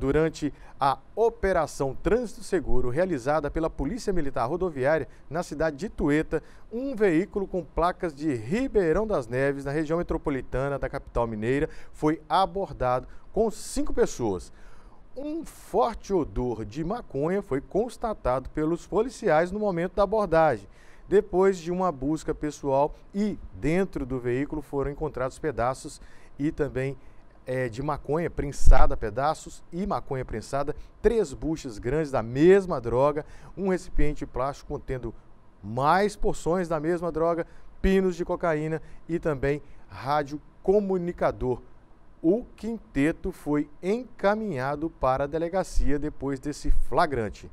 Durante a Operação Trânsito Seguro, realizada pela Polícia Militar Rodoviária na cidade de Tueta, um veículo com placas de Ribeirão das Neves, na região metropolitana da capital mineira, foi abordado com cinco pessoas. Um forte odor de maconha foi constatado pelos policiais no momento da abordagem. Depois de uma busca pessoal e dentro do veículo foram encontrados pedaços e também é, de maconha prensada a pedaços e maconha prensada, três buchas grandes da mesma droga, um recipiente plástico contendo mais porções da mesma droga, pinos de cocaína e também rádio comunicador. O quinteto foi encaminhado para a delegacia depois desse flagrante.